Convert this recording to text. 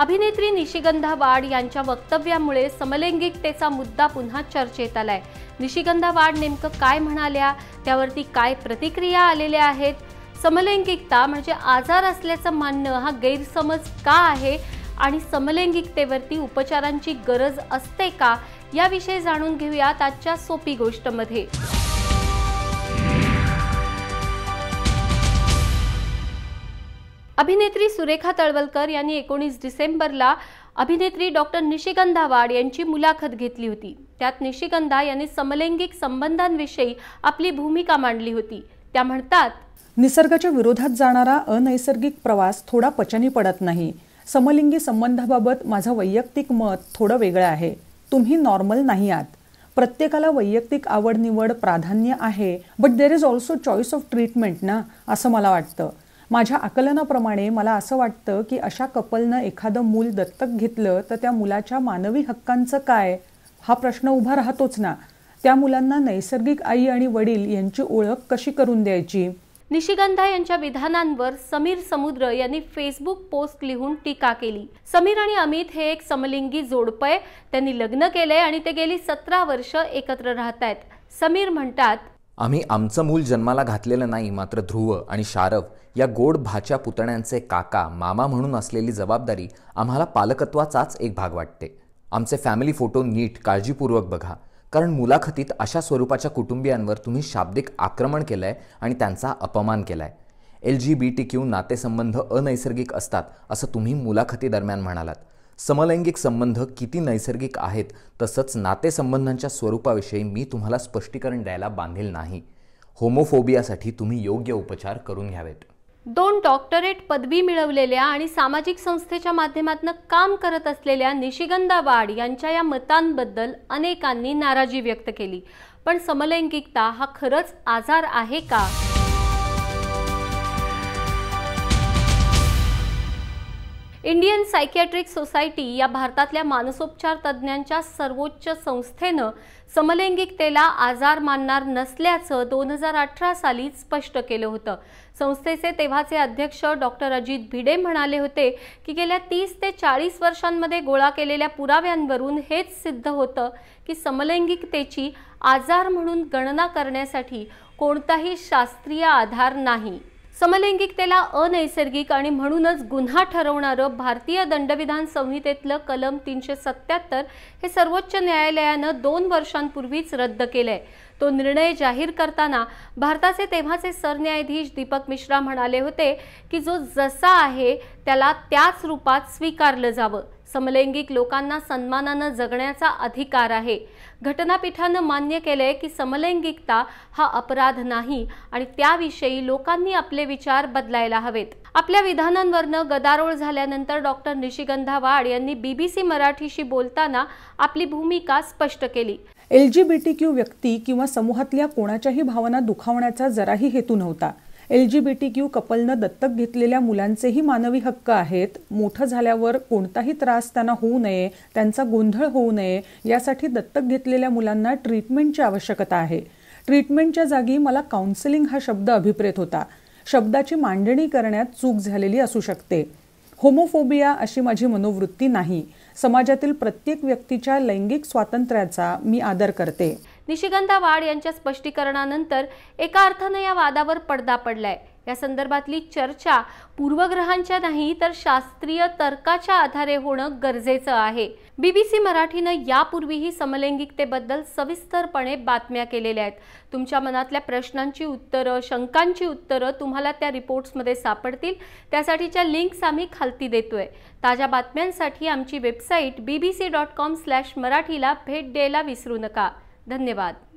अभिनेत्री निशिगंधा वाड यांच्या वक्तव्यामुळे समलैंगिकतेचा मुद्दा पुन्हा चर्चेत आलाय निशिगंधा वाड नेमकं काय म्हणाल्या त्यावरती काय प्रतिक्रिया आलेल्या आहेत समलैंगिकता म्हणजे आजार असल्याचं मानणं हा गैरसमज का आहे आणि समलैंगिकतेवरती उपचारांची गरज असते का याविषयी जाणून घेऊयात आजच्या सोपी गोष्टमध्ये अभिनेत्री सुरेखा तळवलकर यांनी एकोणीस डिसेंबरला अभिनेत्री डॉक्टर वाड यांची मुलाखत घेतली होती त्यात निशिगंधा यांनी समलैंगिक संबंधांविषयी आपली भूमिका मांडली होती त्या म्हणतात निसर्गाच्या विरोधात जाणारा अनैसर्गिक प्रवास थोडा पचनी पडत नाही समलिंगी संबंधाबाबत माझं वैयक्तिक मत थोडं वेगळं आहे तुम्ही नॉर्मल नाही आहात प्रत्येकाला वैयक्तिक आवड निवड प्राधान्य आहे but there is also choice of treatment ना असं मला वाटतं माझ्या आकलनाप्रमाणे मला असं वाटतं की अशा कपलनं एखादं मूल दत्तक घेतलं तर त्या मुलाच्या मानवी हक्कांचं काय हा प्रश्न उभा राहतोच ना त्या मुलांना नैसर्गिक आई आणि वडील यांची ओळख कशी करून द्यायची निशिगंधा यांच्या विधानांवर समीर समुद्र यांनी फेसबुक पोस्ट लिहून टीका केली समीर आणि अमित हे एक समलिंगी जोडपय त्यांनी लग्न केलंय आणि ते गेली सतरा वर्ष एकत्र राहत आहेत समीर म्हणतात आम्ही आमचं मूल जन्माला घातलेलं नाही मात्र ध्रुव आणि शारव या गोड भाच्या पुतण्यांचे काका मामा म्हणून असलेली जबाबदारी आम्हाला पालकत्वाचाच एक भाग वाटते आमचे फॅमिली फोटो नीट काळजीपूर्वक बघा कारण मुलाखतीत अशा स्वरूपाच्या कुटुंबियांवर तुम्ही शाब्दिक आक्रमण केलं आहे आणि त्यांचा अपमान केला आहे L G B T Q नातेसंबंध अनैसर्गिक असतात असं तुम्ही मुलाखतीदरम्यान म्हणालात समलैंगिक संबंध किती नैसर्गिक आहेत तसंच नातेसंबंधांच्या स्वरूपाविषयी मी तुम्हाला स्पष्टीकरण द्यायला बांधील नाही होमोफोबियासाठी तुम्ही योग्य उपचार करून घ्यावेत दोन डॉक्टरेट पदवी मिळवलेल्या आणि सामाजिक संस्थेच्या माध्यमातून काम करत असलेल्या निशिगंधा वाड यांच्या या मतांबद्दल अनेकांनी नाराजी व्यक्त केली पण समलैंगिकता हा खरंच आजार आहे का इंडियन सायकॅट्रिक सोसायटी या भारतातल्या मानसोपचार तज्ज्ञांच्या सर्वोच्च संस्थेनं समलैंगिकतेला आजार मानणार नसल्याचं दोन हजार अठरा साली स्पष्ट केलं होतं संस्थेचे तेव्हाचे अध्यक्ष डॉक्टर अजित भिडे म्हणाले होते की गेल्या तीस ते चाळीस वर्षांमध्ये गोळा केलेल्या पुराव्यांवरून हेच सिद्ध होतं की समलैंगिकतेची आजार म्हणून गणना करण्यासाठी कोणताही शास्त्रीय आधार नाही समलैंगिकतेला अनैसर्गिक आणि म्हणूनच गुन्हा ठरवणारं भारतीय दंडविधान संहितेतलं कलम तीनशे सत्याहत्तर हे सर्वोच्च न्यायालयानं दोन वर्षांपूर्वीच रद्द केलंय तो निर्णय जाहीर करताना भारताचे तेव्हाचे सरन्यायाधीश दीपक मिश्रा म्हणाले होते की जो जसा आहे त्याला त्याच रूपात स्वीकारलं जावं समलैंगिक लोकांना सन्मानानं जगण्याचा अधिकार आहे घटनापीठानं मान्य केलंय की समलैंगिकता हा अपराध नाही आणि त्याविषयी लोकांनी आपले विचार बदलायला हवेत आपल्या विधानांवरनं गदारोळ झाल्यानंतर डॉक्टर निशिगंधा वाड यांनी बीबीसी मराठीशी बोलताना आपली भूमिका स्पष्ट केली एल जी बी व्यक्ती किंवा समूहातल्या कोणाच्याही भावना दुखावण्याचा जराही हेतू नव्हता L G B T Q कपलनं दत्तक घेतलेल्या मुलांचेही मानवी हक्क आहेत मोठं झाल्यावर कोणताही त्रास त्यांना होऊ नये त्यांचा गोंधळ होऊ नये यासाठी दत्तक घेतलेल्या मुलांना ट्रीटमेंटची आवश्यकता आहे ट्रीटमेंटच्या जागी मला काउन्सिलिंग हा शब्द अभिप्रेत होता शब्दाची मांडणी करण्यात चूक झालेली असू शकते होमोफोबिया अशी माझी मनोवृत्ती नाही समाजातील प्रत्येक व्यक्तीच्या लैंगिक स्वातंत्र्याचा मी आदर करते निशिगंधा वाड यांच्या स्पष्टीकरणानंतर एका अर्थानं या वादावर पडदा पडलाय या संदर्भातली चर्चा पूर्वग्रहांच्या नाही तर शास्त्रीय तर्काच्या आधारे होणं गरजेचं आहे बीबीसी मराठीनं यापूर्वीही समलैंगिकतेबद्दल सविस्तरपणे बातम्या केलेल्या आहेत तुमच्या मनातल्या प्रश्नांची उत्तरं शंकांची उत्तरं तुम्हाला त्या रिपोर्ट्समध्ये सापडतील त्यासाठीच्या लिंक्स आम्ही खालती देतोय ताज्या बातम्यांसाठी आमची website B B C dot com slash मराठीला भेट द्यायला विसरू नका धन्यवाद